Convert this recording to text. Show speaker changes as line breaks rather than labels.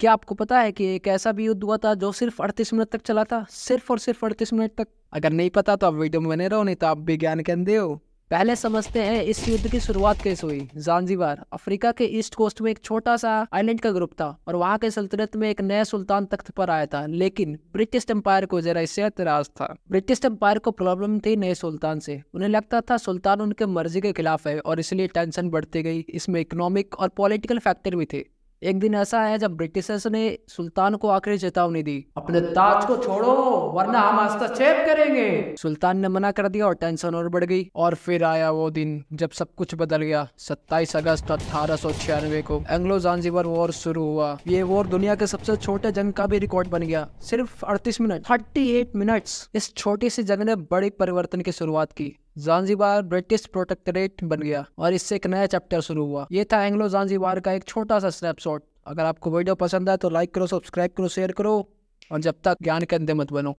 क्या आपको पता है कि एक ऐसा भी युद्ध हुआ था जो सिर्फ अड़तीस मिनट तक चला था सिर्फ और सिर्फ अड़तीस मिनट तक अगर नहीं पता तो आप वीडियो में बने रहो नहीं तो आप विज्ञान के अंधे हो पहले समझते हैं इस युद्ध की शुरुआत कैसे हुई जानजीबार अफ्रीका के ईस्ट कोस्ट में एक छोटा सा आइलैंड का ग्रुप था और वहां के सल्तनत में एक नया सुल्तान तख्त पर आया था लेकिन ब्रिटिश एम्पायर को जरा इससे एतराज था ब्रिटिश एम्पायर को प्रॉब्लम थी नए सुल्तान से उन्हें लगता था सुल्तान उनके मर्जी के खिलाफ है और इसलिए टेंशन बढ़ती गई इसमें इकोनॉमिक और पॉलिटिकल फैक्टर भी थे एक दिन ऐसा आया जब ब्रिटिशर्स ने सुल्तान को आखिरी चेतावनी दी अपने ताज को छोड़ो वरना हम हस्तक्षेप करेंगे सुल्तान ने मना कर दिया और टेंशन और बढ़ गई और फिर आया वो दिन जब सब कुछ बदल गया 27 अगस्त अठारह को एंग्लो जानजीवर वॉर शुरू हुआ ये वॉर दुनिया के सबसे छोटे जंग का भी रिकॉर्ड बन गया सिर्फ अड़तीस मिनट थर्टी मिनट्स इस छोटी सी जंग ने बड़े परिवर्तन की शुरुआत की जानजीबार ब्रिटिश प्रोटेक्टरेट बन गया और इससे एक नया चैप्टर शुरू हुआ ये था एंग्लो जानजीबार का एक छोटा सा स्नैपशॉट अगर आपको वीडियो पसंद आए तो लाइक करो सब्सक्राइब करो शेयर करो और जब तक ज्ञान के अंधे मत बनो